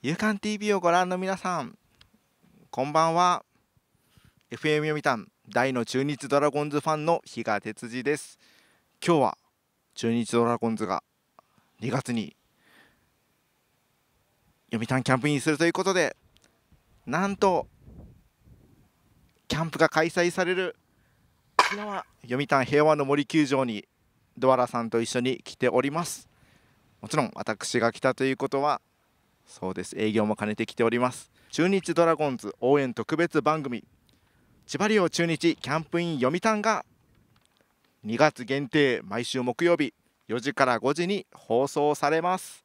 夕刊 TV をご覧の皆さんこんばんは FM 読みたん大の中日ドラゴンズファンの比嘉哲司です今日は中日ドラゴンズが2月に読谷キャンプインするということでなんとキャンプが開催される沖縄読谷平和の森球場にドアラさんと一緒に来ておりますもちろん私が来たということはそうです営業も兼ねてきております中日ドラゴンズ応援特別番組千葉リオ中日キャンプイン読谷が2月限定毎週木曜日4時から5時に放送されます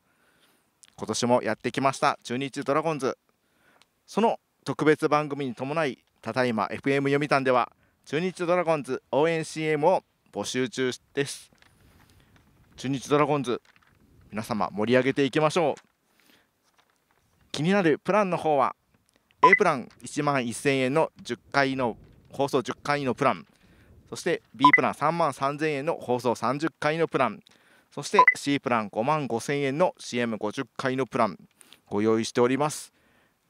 今年もやってきました中日ドラゴンズその特別番組に伴いただいま FM 読谷では中日ドラゴンズ応援 CM を募集中です中日ドラゴンズ皆様盛り上げていきましょう気になるプランの方は A プラン1万1000円の10回の放送10回のプランそして B プラン3万3000円の放送30回のプランそして C プラン5万5000円の CM50 回のプランご用意しております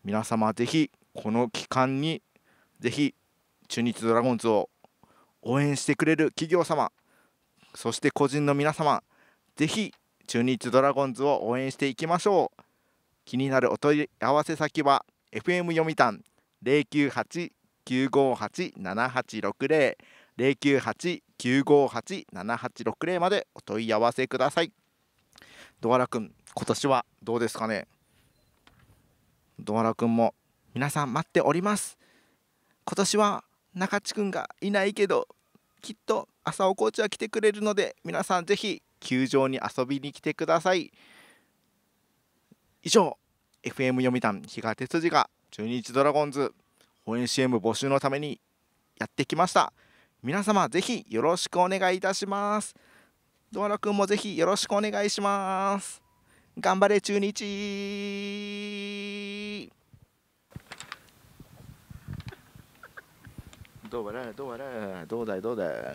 皆様ぜひこの期間にぜひ中日ドラゴンズを応援してくれる企業様そして個人の皆様ぜひ中日ドラゴンズを応援していきましょう気になるお問い合わせ先は FM 読みたん0九8 9 5八7 8 6 0 0九8 9 5八7 8 6 0までお問い合わせくださいドアラ君今年はどうですかねドアラ君も皆さん待っております今年は中地君がいないけどきっと朝おコーチは来てくれるので皆さんぜひ球場に遊びに来てください以上 FM 読みたん日嘉哲司が中日ドラゴンズ応援 CM 募集のためにやってきました皆様ぜひよろしくお願いいたしますドアラ君もぜひよろしくお願いします頑張れ中日 どうだどうだどうだどうだ